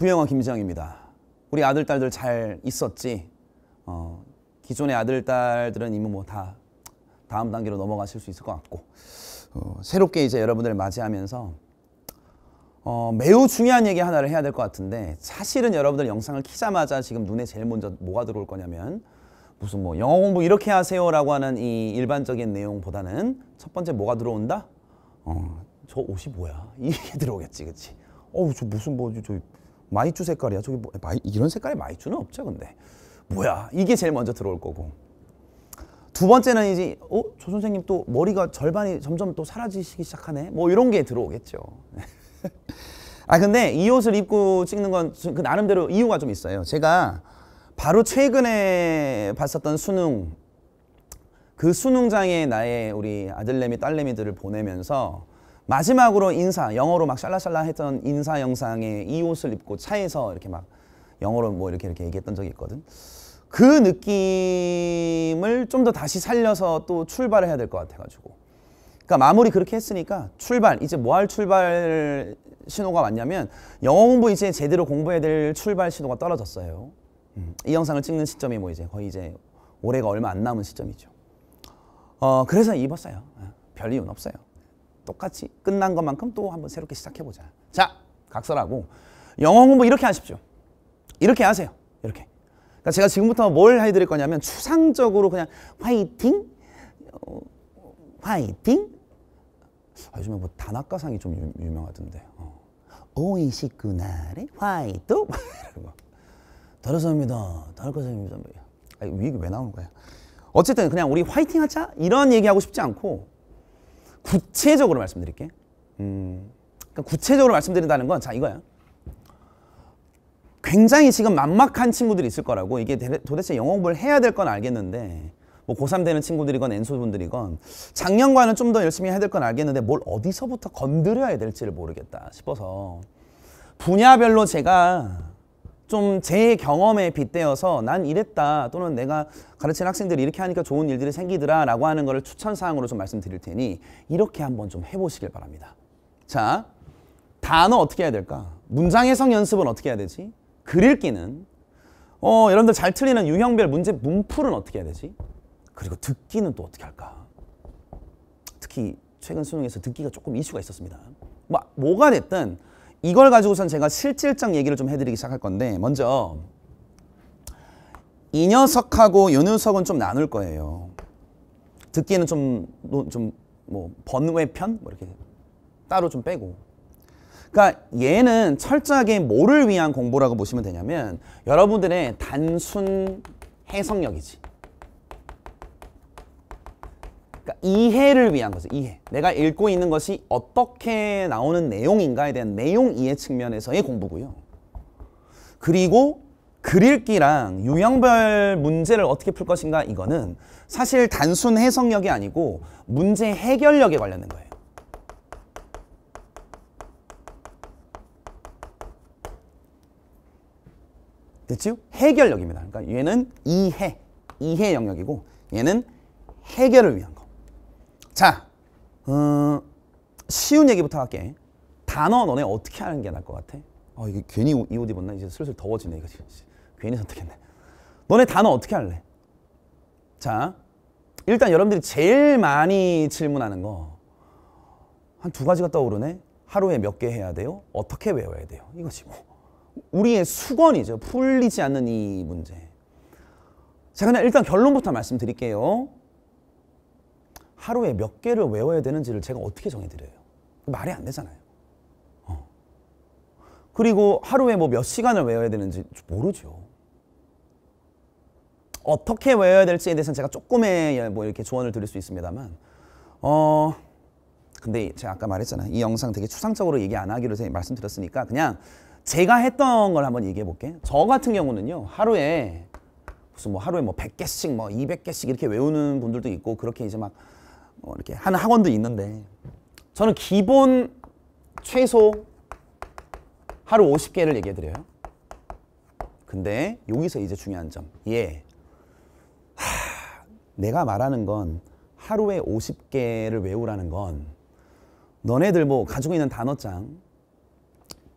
부영아 김장입니다. 우리 아들 딸들 잘 있었지? 어, 기존의 아들 딸들은 이미 뭐다 다음 단계로 넘어가실 수 있을 것 같고 어, 새롭게 이제 여러분들을 맞이하면서 어, 매우 중요한 얘기 하나를 해야 될 것 같은데 사실은 여러분들 영상을 키자마자 지금 눈에 제일 먼저 뭐가 들어올 거냐면 무슨 뭐 영어 공부 이렇게 하세요라고 하는 이 일반적인 내용보다는 첫 번째 뭐가 들어온다? 어, 저 옷이 뭐야? 이게 들어오겠지, 그치? 어우, 저 무슨 뭐, 지저 마이쮸 색깔이야. 저기 뭐, 마이, 이런 색깔의 마이쮸는 없죠, 근데. 뭐야, 이게 제일 먼저 들어올 거고. 두 번째는 이제 어, 조 선생님 또 머리가 절반이 점점 또 사라지시기 시작하네. 뭐 이런 게 들어오겠죠. 아 근데 이 옷을 입고 찍는 건 그 나름대로 이유가 좀 있어요. 제가 바로 최근에 봤었던 수능 그 수능장에 나의 우리 아들내미 딸내미들을 보내면서 마지막으로 인사 영어로 막 샬라샬라 했던 인사 영상에 이 옷을 입고 차에서 이렇게 막 영어로 뭐 이렇게 이렇게 얘기했던 적이 있거든. 그 느낌을 좀 더 다시 살려서 또 출발을 해야 될 것 같아가지고. 그러니까 마무리 그렇게 했으니까 출발 이제 뭐 할 출발 신호가 왔냐면 영어 공부 이제 제대로 공부해야 될 출발 신호가 떨어졌어요. 음, 이 영상을 찍는 시점이 뭐 이제 거의 이제 올해가 얼마 안 남은 시점이죠. 어 그래서 입었어요. 아, 별 이유는 없어요. 똑같이 끝난 것만큼 또 한번 새롭게 시작해보자. 자, 각설하고 영어 공부 이렇게 하십시오. 이렇게 하세요. 이렇게. 그러니까 제가 지금부터 뭘 해드릴 거냐면 추상적으로 그냥 화이팅, 어, 화이팅. 아, 요즘에 뭐 단학가상이 좀 유, 명하던데 어. 오이시구나레 화이팅. 이 다르사입니다. 다르가사입니다. 아, 이게왜 나오는 거야? 어쨌든 그냥 우리 화이팅 하자 이런 얘기하고 싶지 않고 구체적으로 말씀드릴게. 음, 그러니까 구체적으로 말씀드린다는 건자 이거야. 굉장히 지금 막막한 친구들이 있을 거라고 이게 도대체 영업을 해야 될 건 알겠는데 뭐 고3 되는 친구들이건 엔소분들이건 작년과는 좀 더 열심히 해야 될 건 알겠는데 뭘 어디서부터 건드려야 될지를 모르겠다 싶어서 분야별로 제가 좀제 경험에 빗대어서 난 이랬다 또는 내가 가르치는 학생들이 이렇게 하니까 좋은 일들이 생기더라 라고 하는 것을 추천사항으로 좀 말씀드릴 테니 이렇게 한번 좀 해보시길 바랍니다. 자, 단어 어떻게 해야 될까? 문장 해석 연습은 어떻게 해야 되지? 글 읽기는? 어, 여러분들 잘 틀리는 유형별 문제 문풀은 어떻게 해야 되지? 그리고 듣기는 또 어떻게 할까? 특히 최근 수능에서 듣기가 조금 이슈가 있었습니다. 뭐, 뭐가 됐든 이걸 가지고선 제가 실질적 얘기를 좀 해드리기 시작할 건데 먼저 이 녀석하고 요 녀석은 좀 나눌 거예요. 듣기에는 좀 좀 뭐 번외편 뭐 이렇게 따로 좀 빼고. 그러니까 얘는 철저하게 뭐를 위한 공부라고 보시면 되냐면 여러분들의 단순 해석력이지. 그러니까 이해를 위한 거죠. 이해. 내가 읽고 있는 것이 어떻게 나오는 내용인가에 대한 내용 이해 측면에서의 공부고요. 그리고 그릴기랑 유형별 문제를 어떻게 풀 것인가 이거는 사실 단순 해석력이 아니고 문제 해결력에 관련된 거예요. 됐죠? 해결력입니다. 그러니까 얘는 이해, 이해 영역이고 얘는 해결을 위한 거. 자, 음, 쉬운 얘기부터 할게. 단어 너네 어떻게 하는 게 나을 것 같아? 어, 이게 괜히 이 옷 입었나? 이제 슬슬 더워지네 이거 지금. 괜히 선택했네. 너네 단어 어떻게 할래? 자, 일단 여러분들이 제일 많이 질문하는 거한 두 가지가 떠오르네. 하루에 몇 개 해야 돼요? 어떻게 외워야 돼요? 이거지 뭐. 우리의 수건이죠. 풀리지 않는 이 문제. 자, 그냥 일단 결론부터 말씀드릴게요. 하루에 몇 개를 외워야 되는지를 제가 어떻게 정해드려요? 말이 안 되잖아요. 어. 그리고 하루에 뭐 몇 시간을 외워야 되는지 모르죠. 어떻게 외워야 될지에 대해서는 제가 조금의 뭐 이렇게 조언을 드릴 수 있습니다만, 어, 근데 제가 아까 말했잖아요. 이 영상 되게 추상적으로 얘기 안 하기로 제가 말씀드렸으니까 그냥 제가 했던 걸 한번 얘기해 볼게. 요저 같은 경우는요. 하루에 무슨 뭐 하루에 뭐 100개씩 뭐 200개씩 이렇게 외우는 분들도 있고 그렇게 이제 막뭐 이렇게 하는 학원도 있는데 저는 기본 최소 하루 50개를 얘기해 드려요. 근데 여기서 이제 중요한 점. 예. 하, 내가 말하는 건 하루에 50개를 외우라는 건 너네들 뭐 가지고 있는 단어장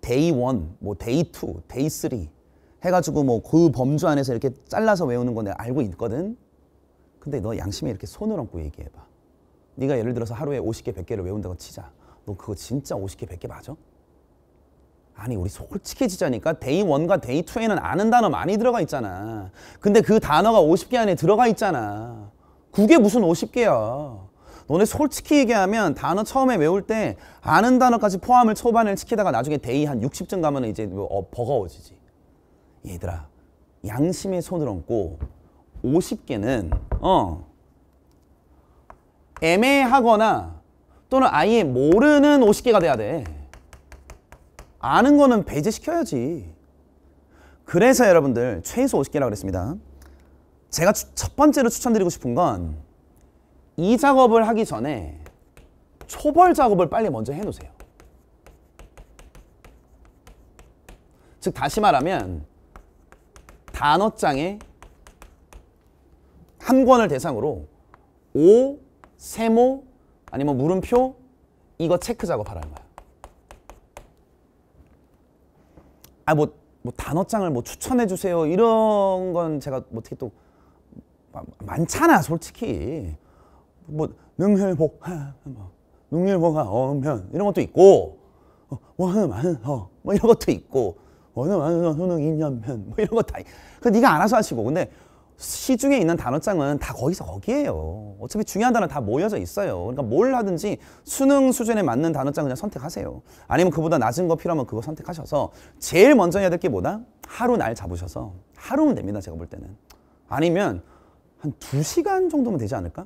데이 1, 뭐 데이 2, 데이 3 해가지고 뭐 그 범주 안에서 이렇게 잘라서 외우는 건 내가 알고 있거든. 근데 너 양심에 이렇게 손을 얹고 얘기해봐. 네가 예를 들어서 하루에 50개 100개를 외운다고 치자. 너 그거 진짜 50개 100개 맞아? 아니 우리 솔직해지자니까 데이 1과 데이 2에는 아는 단어 많이 들어가 있잖아. 근데 그 단어가 50개 안에 들어가 있잖아. 그게 무슨 50개야. 너네 솔직히 얘기하면 단어 처음에 외울 때 아는 단어까지 포함을 초반에 시키다가 나중에 데이 한 60쯤 가면 이제 뭐, 어, 버거워지지. 얘들아 양심의 손을 얹고 50개는 어 애매하거나 또는 아예 모르는 50개가 돼야 돼. 아는 거는 배제시켜야지. 그래서 여러분들 최소 50개라고 했습니다 제가 첫 번째로 추천드리고 싶은 건 이 작업을 하기 전에 초벌 작업을 빨리 먼저 해놓으세요. 즉 다시 말하면 단어장에 한 권을 대상으로 5, 세모 아니면 물음표 이거 체크 작업하라는 거야. 아 뭐 뭐 단어장을 뭐 추천해 주세요 이런 건 제가 뭐 어떻게 또 많잖아 솔직히 뭐 능혈복 뭐 능혈복가 어면 이런 것도 있고 어, 원음안어뭐 이런 것도 있고 원음안어 효능 인연면 뭐 이런 거다 그 네가 알아서 하시고 근데 시중에 있는 단어장은 다 거기서 거기에요. 어차피 중요한 단어 다 모여져 있어요. 그러니까 뭘 하든지 수능 수준에 맞는 단어장 그냥 선택하세요. 아니면 그보다 낮은 거 필요하면 그거 선택하셔서 제일 먼저 해야 될 게 뭐다? 하루 날 잡으셔서 하루면 됩니다. 제가 볼 때는. 아니면 한 두시간 정도면 되지 않을까?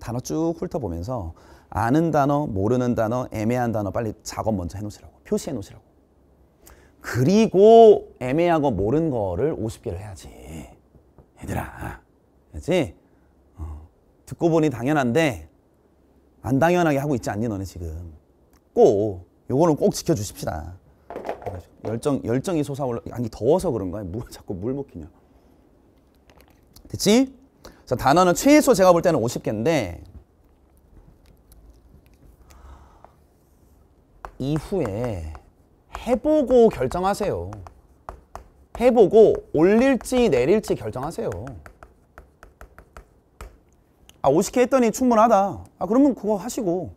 단어 쭉 훑어보면서 아는 단어, 모르는 단어, 애매한 단어 빨리 작업 먼저 해놓으시라고. 표시해 놓으시라고. 그리고 애매하고 모르는 거를 오십 개를 해야지. 얘들아 그지 어, 듣고 보니 당연한데 안 당연하게 하고 있지 않니 너네 지금 꼭 요거는 꼭 지켜주십시다 열정, 열정이 솟아올라 아니 더워서 그런 거야 뭐 자꾸 물 먹히냐 됐지? 자 단어는 최소 제가 볼 때는 50개인데 이후에 해보고 결정하세요 해보고 올릴지 내릴지 결정하세요 아 50개 했더니 충분하다 아 그러면 그거 하시고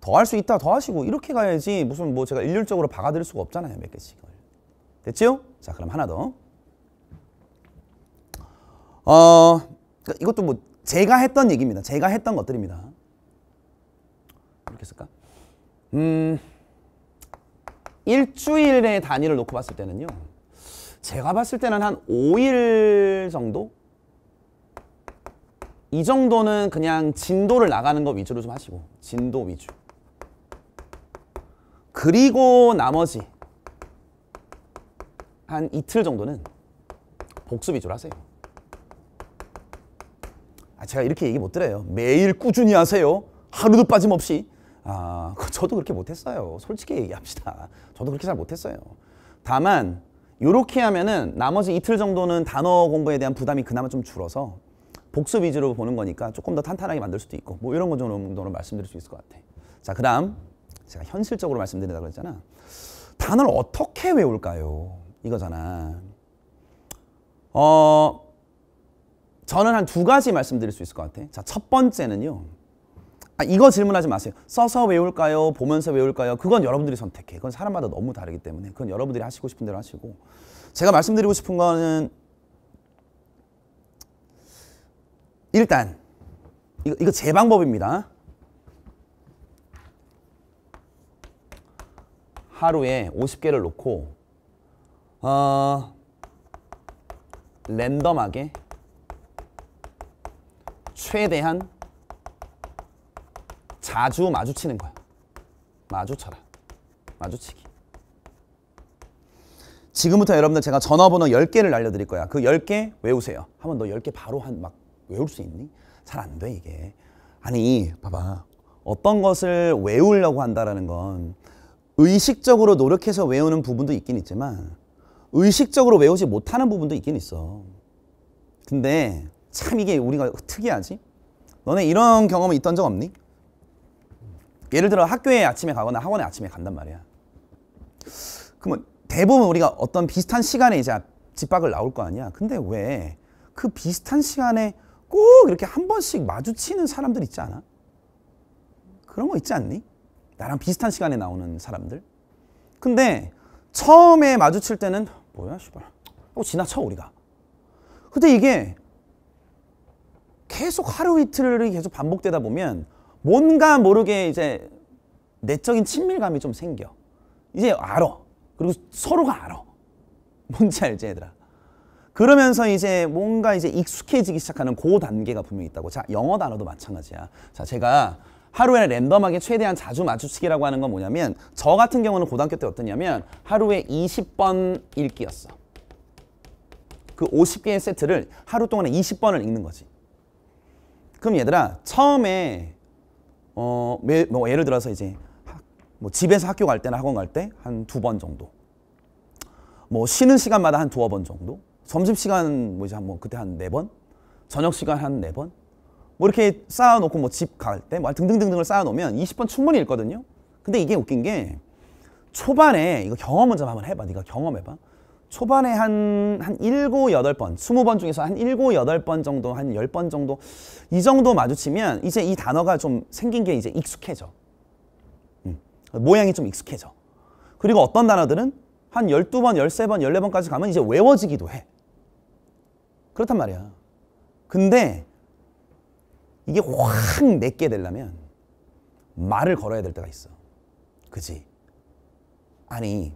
더 할 수 있다 더 하시고 이렇게 가야지 무슨 뭐 제가 일률적으로 박아드릴 수가 없잖아요 몇 개씩 됐죠? 자 그럼 하나 더 어, 그러니까 이것도 뭐 제가 했던 얘기입니다 제가 했던 것들입니다 이렇게 쓸까? 음 일주일의 단위를 놓고 봤을 때는요 제가 봤을 때는 한 5일 정도? 이 정도는 그냥 진도를 나가는 거 위주로 좀 하시고 진도 위주 그리고 나머지 한 이틀 정도는 복수 위주로 하세요 아, 제가 이렇게 얘기 못 드려요 매일 꾸준히 하세요 하루도 빠짐없이 아, 저도 그렇게 못했어요 솔직히 얘기합시다 저도 그렇게 잘 못했어요 다만 이렇게 하면은 나머지 이틀 정도는 단어 공부에 대한 부담이 그나마 좀 줄어서 복습 위주로 보는 거니까 조금 더 탄탄하게 만들 수도 있고 뭐 이런 거 정도는 말씀드릴 수 있을 것 같아. 자 그다음 제가 현실적으로 말씀드리다 그랬잖아. 단어를 어떻게 외울까요? 이거잖아. 어 저는 한 두 가지 말씀드릴 수 있을 것 같아. 자첫 번째는요. 아, 이거 질문하지 마세요. 써서 외울까요? 보면서 외울까요? 그건 여러분들이 선택해. 그건 사람마다 너무 다르기 때문에 그건 여러분들이 하시고 싶은 대로 하시고 제가 말씀드리고 싶은 거는 일단 이거, 이거 제 방법입니다. 하루에 50개를 놓고 어, 랜덤하게 최대한 자주 마주치는 거야. 마주쳐라. 마주치기. 지금부터 여러분들 제가 전화번호 10개를 알려드릴 거야. 그 10개 외우세요. 한번 너 10개 바로 한 막 외울 수 있니? 잘 안 돼, 이게. 아니, 봐봐. 어떤 것을 외우려고 한다라는 건 의식적으로 노력해서 외우는 부분도 있긴 있지만 의식적으로 외우지 못하는 부분도 있긴 있어. 근데 참 이게 우리가 특이하지? 너네 이런 경험이 있던 적 없니? 예를 들어 학교에 아침에 가거나 학원에 아침에 간단 말이야. 그러면 대부분 우리가 어떤 비슷한 시간에 이제 집 밖을 나올 거 아니야. 근데 왜 그 비슷한 시간에 꼭 이렇게 한 번씩 마주치는 사람들 있지 않아? 그런 거 있지 않니? 나랑 비슷한 시간에 나오는 사람들. 근데 처음에 마주칠 때는 뭐야 씨발 하고 어, 지나쳐 우리가. 근데 이게 계속 하루 이틀이 계속 반복되다 보면 뭔가 모르게 이제 내적인 친밀감이 좀 생겨. 이제 알아. 그리고 서로가 알아. 뭔지 알지 얘들아. 그러면서 이제 뭔가 이제 익숙해지기 시작하는 그 단계가 분명히 있다고. 자, 영어 단어도 마찬가지야. 자, 제가 하루에 랜덤하게 최대한 자주 마주치기라고 하는 건 뭐냐면 저 같은 경우는 고등학교 때어떠냐면 하루에 20번 읽기였어. 그 50개의 세트를 하루 동안에 20번을 읽는 거지. 그럼 얘들아 처음에 어, 매, 뭐 예를 들어서 이제 학, 뭐 집에서 학교 갈 때나 학원 갈 때 한 두 번 정도. 뭐 쉬는 시간마다 한 두어 번 정도. 점심 시간 뭐 이제 한뭐 그때 한 네 번. 저녁 시간 한 네 번. 뭐 이렇게 쌓아놓고 뭐 집 갈 때뭐 뭐 등등등등을 쌓아놓으면 20번 충분히 읽거든요. 근데 이게 웃긴 게 초반에 이거 경험을 좀 한번 해봐. 네가 경험해봐. 초반에 한, 한 7, 8번, 20번 중에서 한 7, 8번 정도, 한 10번 정도, 이 정도 마주치면 이제 이 단어가 좀 생긴 게 이제 익숙해져. 음, 모양이 좀 익숙해져. 그리고 어떤 단어들은 한 12번, 13번, 14번까지 가면 이제 외워지기도 해. 그렇단 말이야. 근데 이게 확 내게 되려면 말을 걸어야 될 때가 있어. 그지? 아니,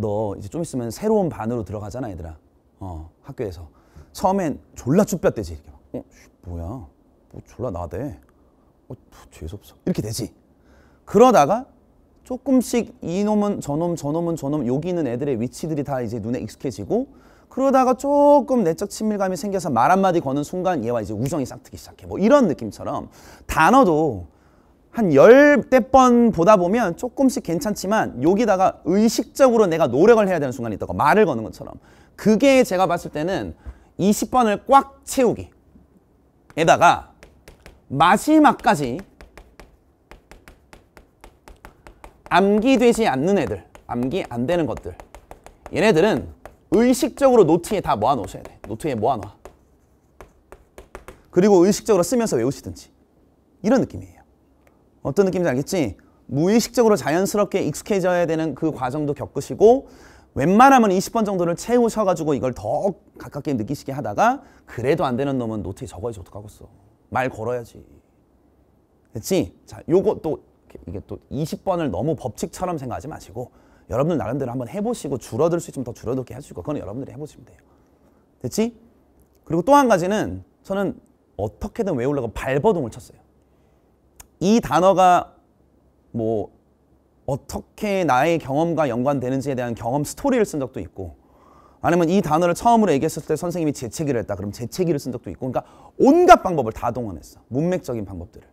너 이제 좀 있으면 새로운 반으로 들어가잖아 얘들아 어 학교에서 처음엔 졸라 쭈뼛대지 이렇게 막 어? 뭐야 뭐 졸라 나대 어 뭐 재수없어 이렇게 되지 그러다가 조금씩 이놈은 저놈 저놈은 저놈 여기 는 애들의 위치들이 다 이제 눈에 익숙해지고 그러다가 조금 내적 친밀감이 생겨서 말 한마디 거는 순간 얘와 이제 우정이 싹트기 시작해 뭐 이런 느낌처럼 단어도 한열댓번 보다 보면 조금씩 괜찮지만 여기다가 의식적으로 내가 노력을 해야 되는 순간이 있다고 말을 거는 것처럼 그게 제가 봤을 때는 20번을 꽉 채우기 에다가 마지막까지 암기되지 않는 애들 암기 안 되는 것들 얘네들은 의식적으로 노트에 다 모아놓으셔야 돼 노트에 모아놔 그리고 의식적으로 쓰면서 외우시든지 이런 느낌이에요 어떤 느낌인지 알겠지? 무의식적으로 자연스럽게 익숙해져야 되는 그 과정도 겪으시고 웬만하면 20번 정도를 채우셔가지고 이걸 더 가깝게 느끼시게 하다가 그래도 안 되는 놈은 노트에 적어야지 어떡하겠어. 말 걸어야지. 됐지? 자, 요거 또 이게 또 20번을 너무 법칙처럼 생각하지 마시고 여러분들 나름대로 한번 해보시고 줄어들 수 있으면 더 줄어들게 해주시고 그건 여러분들이 해보시면 돼요. 됐지? 그리고 또 한 가지는 저는 어떻게든 외우려고 발버둥을 쳤어요. 이 단어가 뭐 어떻게 나의 경험과 연관되는지에 대한 경험 스토리를 쓴 적도 있고 아니면 이 단어를 처음으로 얘기했을 때 선생님이 재채기를 했다. 그럼 재채기를 쓴 적도 있고 그러니까 온갖 방법을 다 동원했어. 문맥적인 방법들을.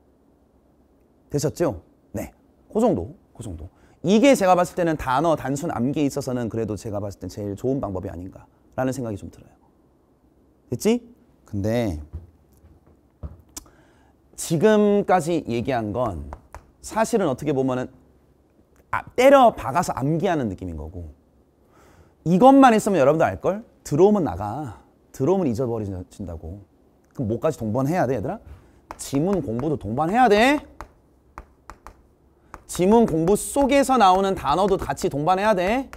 되셨죠? 네. 그 정도. 그 정도. 이게 제가 봤을 때는 단어 단순 암기에 있어서는 그래도 제가 봤을 때 제일 좋은 방법이 아닌가라는 생각이 좀 들어요. 됐지? 근데 지금까지 얘기한 건 사실은 어떻게 보면은 아, 때려 박아서 암기하는 느낌인 거고 이것만 있으면 여러분도 알걸? 들어오면 나가. 들어오면 잊어버리신다고. 그럼 뭐까지 동반해야 돼 얘들아? 지문 공부도 동반해야 돼. 지문 공부 속에서 나오는 단어도 같이 동반해야 돼.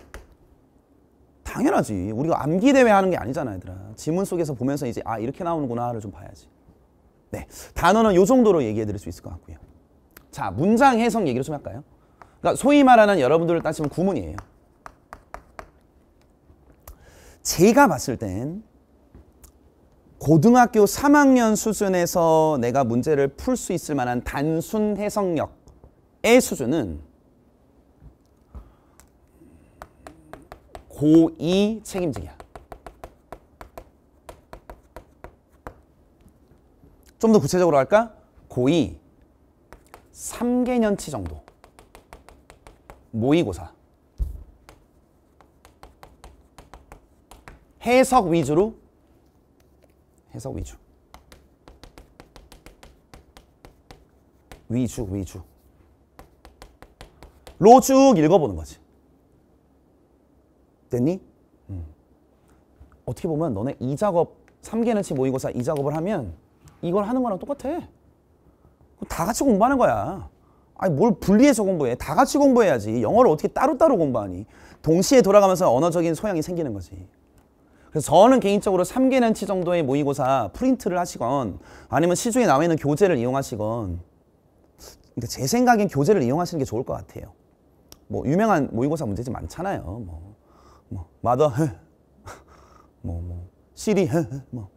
당연하지. 우리가 암기 대회 하는 게 아니잖아, 얘들아. 지문 속에서 보면서 이제 아 이렇게 나오는구나를 좀 봐야지. 네, 단어는 이 정도로 얘기해 드릴 수 있을 것 같고요. 자, 문장 해석 얘기를 좀 할까요? 그러니까 소위 말하는 여러분들을 따지면 구문이에요. 제가 봤을 땐 고등학교 3학년 수준에서 내가 문제를 풀 수 있을 만한 단순 해석력의 수준은 고2 책임지기야. 좀더 구체적으로 할까? 고2 3개년치 정도 모의고사 해석 위주로 해석 위주 위주 위주 로 쭉 읽어보는 거지 됐니? 음. 어떻게 보면 너네 이 작업 3개년치 모의고사 이 작업을 하면 이걸 하는 거랑 똑같아. 다 같이 공부하는 거야. 아니 뭘 분리해서 공부해. 다 같이 공부해야지. 영어를 어떻게 따로따로 공부하니. 동시에 돌아가면서 언어적인 소양이 생기는 거지. 그래서 저는 개인적으로 3개년치 정도의 모의고사 프린트를 하시건 아니면 시중에 나와 있는 교재를 이용하시건 근데 그러니까 제 생각엔 교재를 이용하시는 게 좋을 것 같아요. 뭐 유명한 모의고사 문제집 많잖아요. 뭐, 뭐 마더 뭐뭐 뭐, 시리 뭐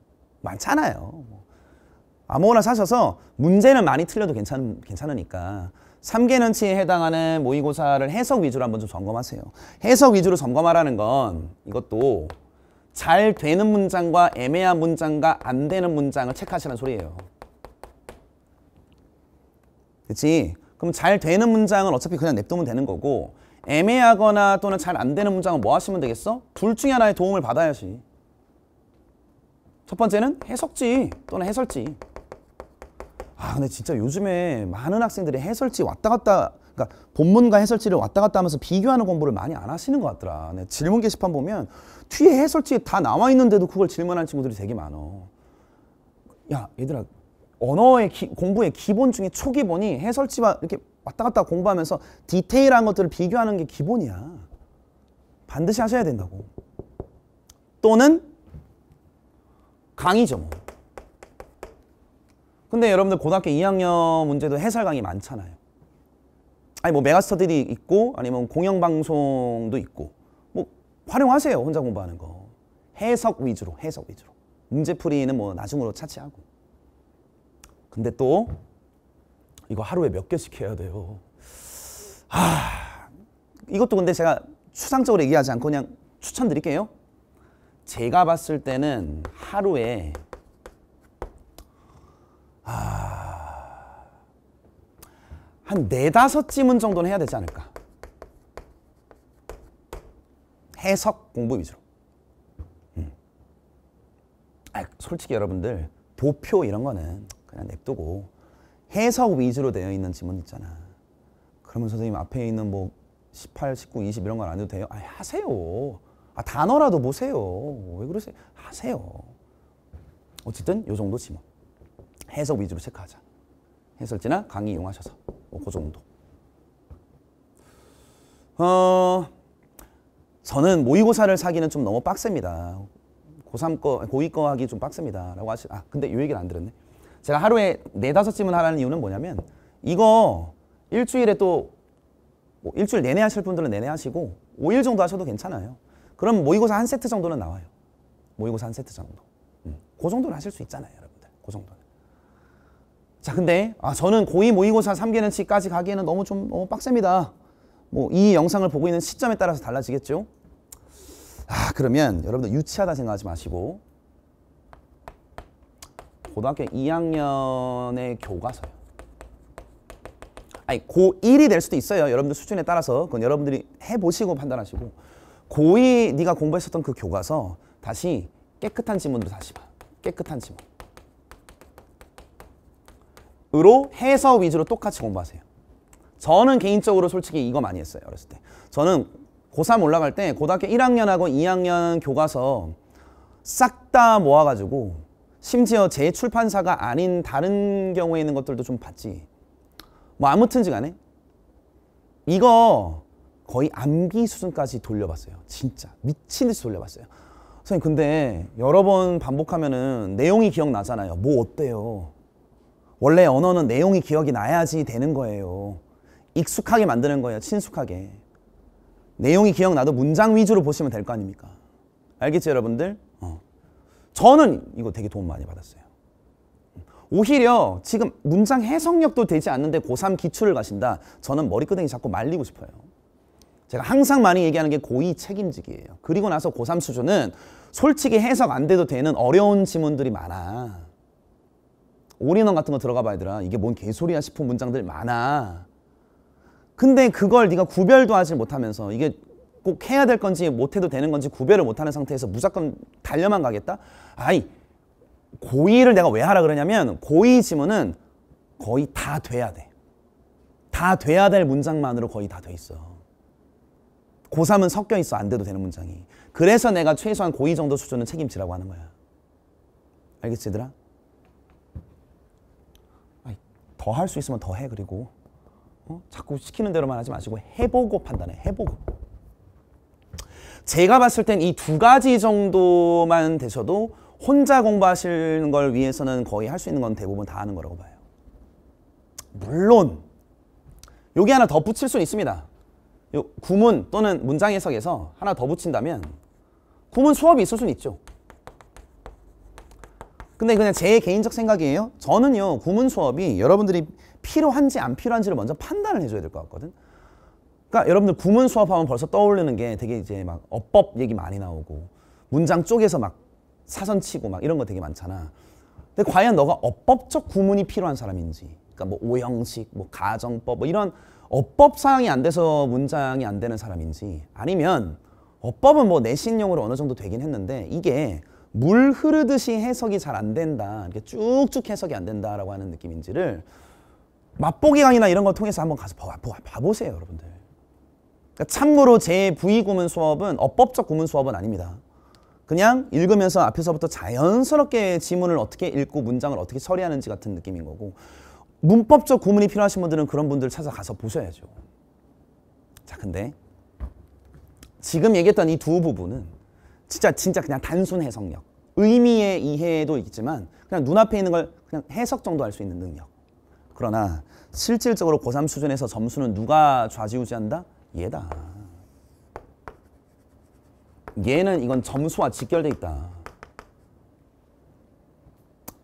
많잖아요. 뭐. 아무거나 사셔서 문제는 많이 틀려도 괜찮, 괜찮으니까 3개는치에 해당하는 모의고사를 해석 위주로 한번 좀 점검하세요. 해석 위주로 점검하라는 건 이것도 잘 되는 문장과 애매한 문장과 안 되는 문장을 체크하시라는 소리예요. 그치? 그럼 잘 되는 문장은 어차피 그냥 냅두면 되는 거고 애매하거나 또는 잘 안 되는 문장은 뭐 하시면 되겠어? 둘 중에 하나의 도움을 받아야지. 첫 번째는 해석지 또는 해설지. 아 근데 진짜 요즘에 많은 학생들이 해설지 왔다 갔다 그러니까 본문과 해설지를 왔다 갔다 하면서 비교하는 공부를 많이 안 하시는 것 같더라. 네, 질문 게시판 보면 뒤에 해설지다 나와 있는데도 그걸 질문하는 친구들이 되게 많어. 야 얘들아 언어의 기, 공부의 기본 중에 초기본이 해설지와 이렇게 왔다 갔다 공부하면서 디테일한 것들을 비교하는 게 기본이야. 반드시 하셔야 된다고. 또는 강의죠 뭐. 근데 여러분들 고등학교 2학년 문제도 해설 강의 많잖아요. 아니 뭐 메가스터들이 있고 아니면 뭐 공영방송도 있고 뭐 활용하세요 혼자 공부하는 거. 해석 위주로 해석 위주로. 문제풀이는 뭐 나중으로 차치하고. 근데 또 이거 하루에 몇 개씩 해야 돼요. 아 이것도 근데 제가 추상적으로 얘기하지 않고 그냥 추천드릴게요. 제가 봤을 때는 하루에 아... 한 네다섯 지문 정도는 해야 되지 않을까 해석 공부 위주로 음. 아, 솔직히 여러분들 도표 이런 거는 그냥 냅두고 해석 위주로 되어 있는 지문 있잖아 그러면 선생님 앞에 있는 뭐 18, 19, 20 이런 건 안 해도 돼요? 아 하세요 아 단어라도 보세요 왜 그러세요? 하세요 어쨌든 요 정도 지문 해석 위주로 체크하자. 해설지나 강의 이용하셔서 뭐그 정도. 어, 저는 모의고사를 사기는 좀 너무 빡셉니다. 고3 거, 고2 거 하기 좀 빡셉니다. 라고 하시, 아, 근데 이 얘기를 안 들었네. 제가 하루에 네다섯 쯤은 하라는 이유는 뭐냐면, 이거 일주일에 또, 뭐 일주일 내내 하실 분들은 내내 하시고, 5일 정도 하셔도 괜찮아요. 그럼 모의고사 한 세트 정도는 나와요. 모의고사 한 세트 정도. 음. 그 정도는 하실 수 있잖아요, 여러분들. 그 정도는. 자, 근데 아, 저는 고2 모의고사 3개는치까지 가기에는 너무 좀 너무 어, 빡셉니다. 뭐 이 영상을 보고 있는 시점에 따라서 달라지겠죠? 아, 그러면 여러분들 유치하다 생각하지 마시고 고등학교 2학년의 교과서요. 아니 고1이 될 수도 있어요. 여러분들 수준에 따라서 그건 여러분들이 해보시고 판단하시고 고2 네가 공부했었던 그 교과서 다시 깨끗한 지문으로 다시 봐. 깨끗한 지문. 으로 해서 위주로 똑같이 공부하세요. 저는 개인적으로 솔직히 이거 많이 했어요. 어렸을 때. 저는 고3 올라갈 때 고등학교 1학년하고 2학년 교과서 싹 다 모아가지고 심지어 제 출판사가 아닌 다른 경우에 있는 것들도 좀 봤지. 뭐 아무튼지 간에 이거 거의 암기 수준까지 돌려봤어요. 진짜 미친 듯이 돌려봤어요. 선생님 근데 여러 번 반복하면은 내용이 기억나잖아요. 뭐 어때요? 원래 언어는 내용이 기억이 나야지 되는 거예요. 익숙하게 만드는 거예요. 친숙하게. 내용이 기억나도 문장 위주로 보시면 될 거 아닙니까? 알겠죠, 여러분들? 어. 저는 이거 되게 도움 많이 받았어요. 오히려 지금 문장 해석력도 되지 않는데 고3 기출을 가신다. 저는 머리끄댕이 자꾸 말리고 싶어요. 제가 항상 많이 얘기하는 게 고2 책임지기예요. 그리고 나서 고3 수준은 솔직히 해석 안 돼도 되는 어려운 지문들이 많아. 올인원 같은 거 들어가 봐 얘들아 이게 뭔 개소리야 싶은 문장들 많아 근데 그걸 네가 구별도 하지 못하면서 이게 꼭 해야 될 건지 못해도 되는 건지 구별을 못하는 상태에서 무조건 달려만 가겠다? 아이 고의를 내가 왜 하라 그러냐면 고의 지문은 거의 다 돼야 돼. 다 돼야 될 문장만으로 거의 다 돼 있어. 고3은 섞여 있어. 안 돼도 되는 문장이. 그래서 내가 최소한 고의 정도 수준은 책임지라고 하는 거야. 알겠지 얘들아? 더할수 있으면 더해 그리고 어? 자꾸 시키는 대로만 하지 마시고 해보고 판단해 해보고 제가 봤을 땐 이 두 가지 정도만 되셔도 혼자 공부하시는 걸 위해서는 거의 할 수 있는 건 대부분 다 하는 거라고 봐요 물론 여기 하나 더 붙일 수 있습니다 구문 또는 문장 해석에서 하나 더 붙인다면 구문 수업이 있을 수는 있죠 근데 그냥 제 개인적 생각이에요. 저는요 구문 수업이 여러분들이 필요한지 안 필요한지를 먼저 판단을 해줘야 될 것 같거든. 그러니까 여러분들 구문 수업하면 벌써 떠오르는 게 되게 이제 막 어법 얘기 많이 나오고 문장 쪽에서 막 사선 치고 막 이런 거 되게 많잖아. 근데 과연 너가 어법적 구문이 필요한 사람인지, 그러니까 뭐 오형식, 뭐 가정법, 뭐 이런 어법 사항이 안 돼서 문장이 안 되는 사람인지, 아니면 어법은 뭐 내신용으로 어느 정도 되긴 했는데 이게 물 흐르듯이 해석이 잘 안 된다. 이렇게 쭉쭉 해석이 안 된다라고 하는 느낌인지를 맛보기 강이나 이런 걸 통해서 한번 가서 봐, 봐, 봐보세요, 여러분들. 그러니까 참고로 제 부의 구문 수업은 어법적 구문 수업은 아닙니다. 그냥 읽으면서 앞에서부터 자연스럽게 지문을 어떻게 읽고 문장을 어떻게 처리하는지 같은 느낌인 거고 문법적 구문이 필요하신 분들은 그런 분들 찾아가서 보셔야죠. 자, 근데 지금 얘기했던 이 두 부분은 진짜 진짜 그냥 단순 해석력 의미의 이해도 있지만 그냥 눈앞에 있는 걸 그냥 해석 정도 할 수 있는 능력 그러나 실질적으로 고3 수준에서 점수는 누가 좌지우지한다? 얘다 얘는 이건 점수와 직결돼 있다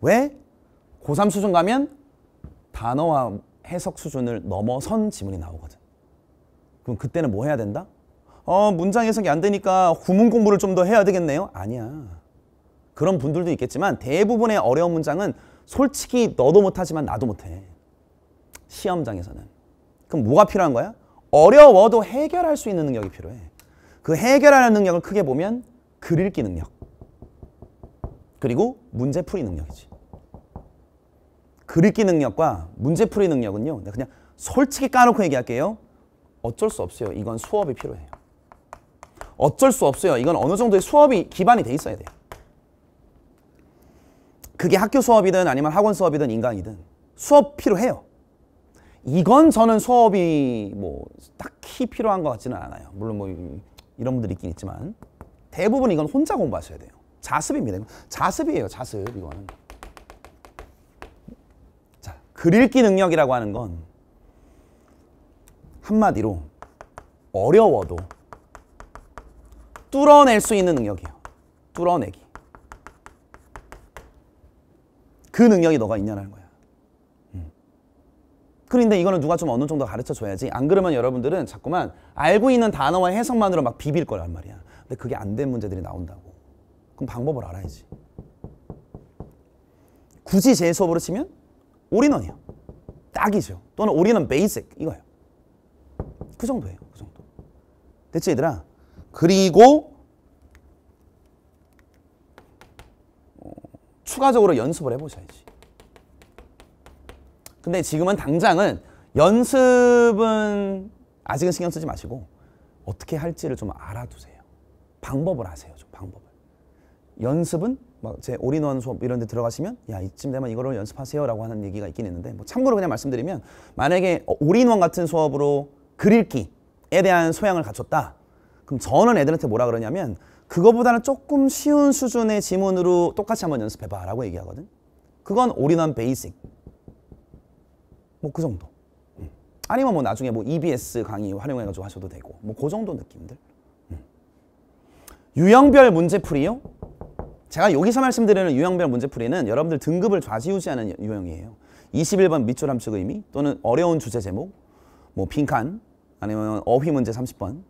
왜? 고3 수준 가면 단어와 해석 수준을 넘어선 지문이 나오거든 그럼 그때는 뭐 해야 된다? 어, 문장 해석이 안 되니까 구문 공부를 좀 더 해야 되겠네요. 아니야. 그런 분들도 있겠지만 대부분의 어려운 문장은 솔직히 너도 못하지만 나도 못해. 시험장에서는. 그럼 뭐가 필요한 거야? 어려워도 해결할 수 있는 능력이 필요해. 그 해결하는 능력을 크게 보면 글 읽기 능력. 그리고 문제 풀이 능력이지. 글 읽기 능력과 문제 풀이 능력은요. 그냥 솔직히 까놓고 얘기할게요. 어쩔 수 없어요. 이건 수업이 필요해요. 어쩔 수 없어요. 이건 어느 정도의 수업이 기반이 돼 있어야 돼요. 그게 학교 수업이든 아니면 학원 수업이든 인강이든 수업 필요해요. 이건 저는 수업이 뭐 딱히 필요한 것 같지는 않아요. 물론 뭐 이런 분들 있긴 있지만 대부분 이건 혼자 공부하셔야 돼요. 자습입니다. 자습이에요. 자습 이거는. 자, 글읽기 능력이라고 하는 건 한마디로 어려워도 뚫어낼 수 있는 능력이에요. 뚫어내기. 그 능력이 너가 있냐라는 거야. 음. 그런데 이거는 누가 좀 어느 정도 가르쳐 줘야지. 안 그러면 여러분들은 자꾸만 알고 있는 단어와 해석만으로 막 비빌 거란 말이야. 근데 그게 안 된 문제들이 나온다고. 그럼 방법을 알아야지. 굳이 제 수업으로 치면 올인원이요. 딱이죠. 또는 올인원 베이직 이거예요. 그 정도예요. 그 정도. 대체 얘들아 그리고 어, 추가적으로 연습을 해보셔야지. 근데 지금은 당장은 연습은 아직은 신경 쓰지 마시고 어떻게 할지를 좀 알아두세요. 방법을 아세요. 좀 방법을. 연습은 막제 올인원 수업 이런 데 들어가시면 야 이쯤 되면 이거를 연습하세요 라고 하는 얘기가 있긴 있는데 뭐 참고로 그냥 말씀드리면 만약에 올인원 같은 수업으로 글읽기에 대한 소양을 갖췄다 그럼 저는 애들한테 뭐라 그러냐면 그거보다는 조금 쉬운 수준의 지문으로 똑같이 한번 연습해봐 라고 얘기하거든 그건 올인원 베이직 뭐 그 정도 음. 아니면 뭐 나중에 뭐 EBS 강의 활용해가지고 하셔도 되고 뭐 그 정도 느낌들 음. 유형별 문제풀이요? 제가 여기서 말씀드리는 유형별 문제풀이는 여러분들 등급을 좌지우지하는 유형이에요 21번 밑줄 함축 의미 또는 어려운 주제 제목 뭐 빈칸 아니면 어휘 문제 30번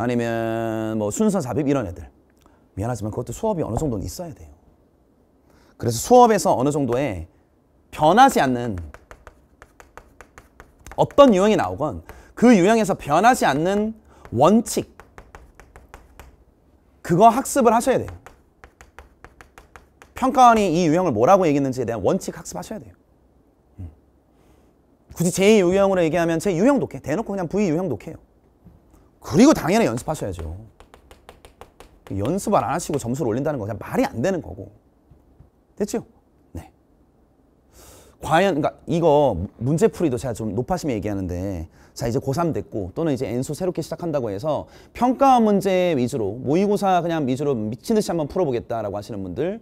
아니면 뭐 순서 삽입 이런 애들 미안하지만 그것도 수업이 어느 정도는 있어야 돼요. 그래서 수업에서 어느 정도의 변하지 않는 어떤 유형이 나오건 그 유형에서 변하지 않는 원칙 그거 학습을 하셔야 돼요. 평가원이 이 유형을 뭐라고 얘기했는지에 대한 원칙 학습하셔야 돼요. 음. 굳이 제2 유형으로 얘기하면 제 유형 독해 대놓고 그냥 V 유형 독해요. 그리고 당연히 연습하셔야죠. 연습 을안 하시고 점수를 올린다는 거그 말이 안 되는 거고. 됐죠? 네. 과연 그러니까 이거 문제풀이도 제가 좀 높아심에 얘기하는데 자 이제 고3 됐고 또는 이제 엔소 새롭게 시작한다고 해서 평가 문제 위주로 모의고사 그냥 위주로 미친 듯이 한번 풀어보겠다라고 하시는 분들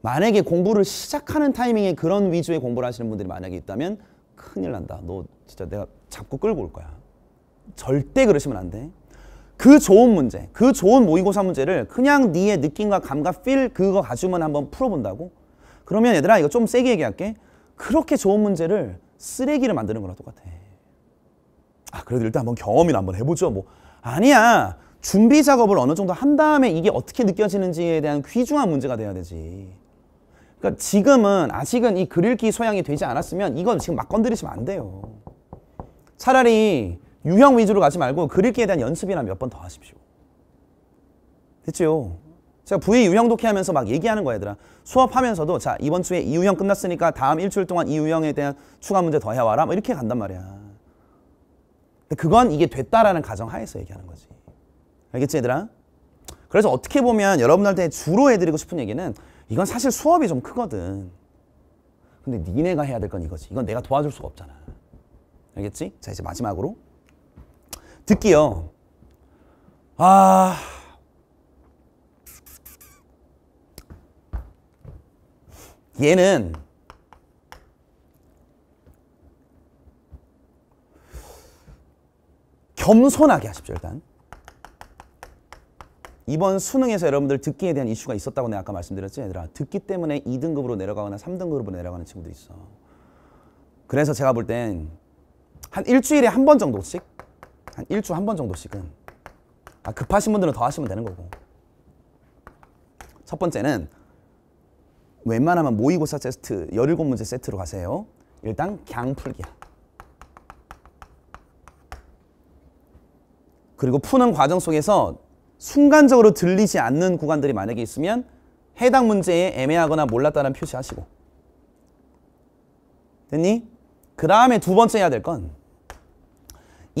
만약에 공부를 시작하는 타이밍에 그런 위주의 공부를 하시는 분들이 만약에 있다면 큰일 난다. 너 진짜 내가 잡고 끌고 올 거야. 절대 그러시면 안 돼. 그 좋은 문제, 그 좋은 모의고사 문제를 그냥 니의 느낌과 감각, 필 그거 가지고만 한번 풀어본다고? 그러면 얘들아 이거 좀 세게 얘기할게. 그렇게 좋은 문제를 쓰레기를 만드는 거랑 똑같아. 아 그래도 일단 한번 경험이나 한번 해보죠. 뭐 아니야. 준비 작업을 어느 정도 한 다음에 이게 어떻게 느껴지는지에 대한 귀중한 문제가 돼야 되지. 그러니까 지금은 아직은 이그릴기 소양이 되지 않았으면 이건 지금 막 건드리시면 안 돼요. 차라리 유형 위주로 가지 말고 그읽기에 대한 연습이나 몇 번 더 하십시오. 됐죠 제가 부의 유형 독해하면서 막 얘기하는 거야 얘들아. 수업하면서도 자 이번 주에 이 유형 끝났으니까 다음 일주일 동안 이 유형에 대한 추가 문제 더 해와라. 뭐 이렇게 간단 말이야. 근데 그건 이게 됐다라는 가정 하에서 얘기하는 거지. 알겠지 얘들아? 그래서 어떻게 보면 여러분들한테 주로 해드리고 싶은 얘기는 이건 사실 수업이 좀 크거든. 근데 니네가 해야 될 건 이거지. 이건 내가 도와줄 수가 없잖아. 알겠지? 자 이제 마지막으로 듣기요. 아. 얘는 겸손하게 하십시오, 일단. 이번 수능에서 여러분들 듣기에 대한 이슈가 있었다고 내가 아까 말씀드렸지 얘들아 듣기 때문에 2등급으로 내려가거나 3등급으로 내려가는 친구도 있어 그래서 제가 볼 땐 한 일주일에 한 번 정도씩 한일주한번 정도씩은 아, 급하신 분들은 더 하시면 되는 거고 첫 번째는 웬만하면 모의고사 세트 17문제 세트로 가세요 일단 갱풀기야 그리고 푸는 과정 속에서 순간적으로 들리지 않는 구간들이 만약에 있으면 해당 문제에 애매하거나 몰랐다는 표시하시고 됐니? 그 다음에 두 번째 해야 될건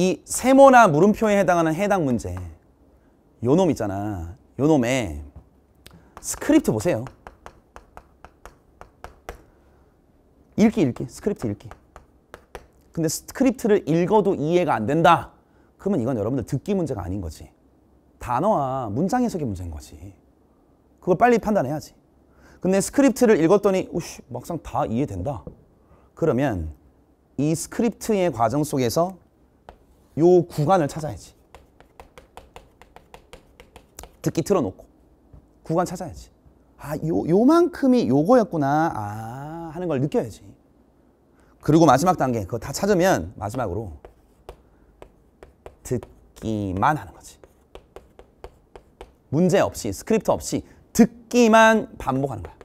이 세모나 물음표에 해당하는 해당 문제 요놈 있잖아 요놈의 스크립트 보세요 읽기 읽기 스크립트 읽기 근데 스크립트를 읽어도 이해가 안 된다 그러면 이건 여러분들 듣기 문제가 아닌 거지 단어와 문장 해석의 문제인 거지 그걸 빨리 판단해야지 근데 스크립트를 읽었더니 우씨 막상 다 이해된다 그러면 이 스크립트의 과정 속에서 요 구간을 찾아야지. 듣기 틀어놓고 구간 찾아야지. 아, 요, 요만큼이 요거였구나. 아, 하는 걸 느껴야지. 그리고 마지막 단계, 그거 다 찾으면 마지막으로 듣기만 하는 거지. 문제 없이, 스크립트 없이 듣기만 반복하는 거야.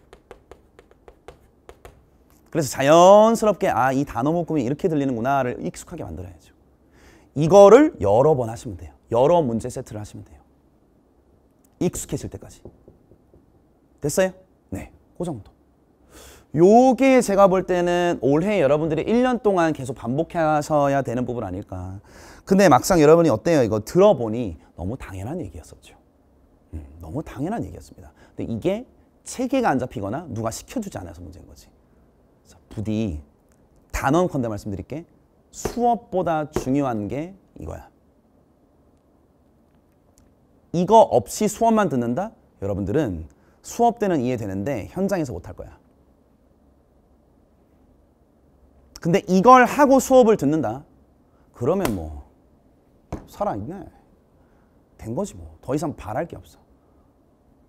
그래서 자연스럽게 아, 이 단어 묶음이 이렇게 들리는구나를 익숙하게 만들어야죠. 이거를 여러 번 하시면 돼요. 여러 문제 세트를 하시면 돼요. 익숙해질 때까지. 됐어요? 네. 그 정도. 요게 제가 볼 때는 올해 여러분들이 1년 동안 계속 반복해서야 되는 부분 아닐까. 근데 막상 여러분이 어때요? 이거 들어보니 너무 당연한 얘기였었죠. 음, 너무 당연한 얘기였습니다. 근데 이게 체계가 안 잡히거나 누가 시켜주지 않아서 문제인 거지. 부디 단언컨대 말씀드릴게 수업보다 중요한 게 이거야. 이거 없이 수업만 듣는다? 여러분들은 수업 때는 이해되는데 현장에서 못 할 거야. 근데 이걸 하고 수업을 듣는다? 그러면 뭐 살아있네. 된 거지 뭐. 더 이상 바랄 게 없어.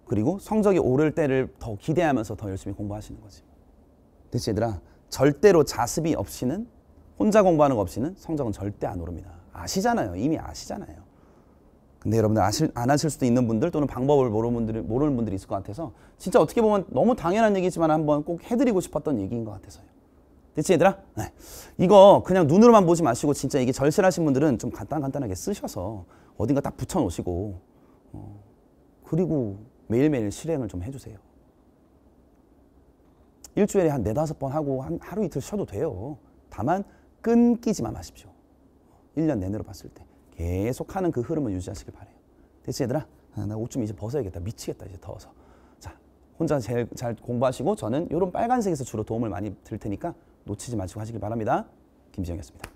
그리고 성적이 오를 때를 더 기대하면서 더 열심히 공부하시는 거지. 대체 얘들아 절대로 자습이 없이는 혼자 공부하는 것 없이는 성적은 절대 안 오릅니다. 아시잖아요. 이미 아시잖아요. 근데 여러분들 아실, 안 하실 수도 있는 분들 또는 방법을 모르는 분들이, 모르는 분들이 있을 것 같아서 진짜 어떻게 보면 너무 당연한 얘기지만 한번 꼭 해드리고 싶었던 얘기인 것 같아서요. 됐지 얘들아? 네. 이거 그냥 눈으로만 보지 마시고 진짜 이게 절실하신 분들은 좀 간단간단하게 쓰셔서 어딘가 딱 붙여놓으시고 어, 그리고 매일매일 실행을 좀 해주세요. 일주일에 한 네다섯 번 하고 한 하루 이틀 쉬어도 돼요. 다만 끊기지만 마십시오. 1년 내내로 봤을 때 계속 하는 그 흐름을 유지하시길 바래요. 대체 얘들아 아, 나옷 좀 이제 벗어야겠다. 미치겠다 이제 더워서. 자 혼자 제일 잘 공부하시고 저는 이런 빨간색에서 주로 도움을 많이 드릴 테니까 놓치지 마시고 하시길 바랍니다. 김지영이었습니다.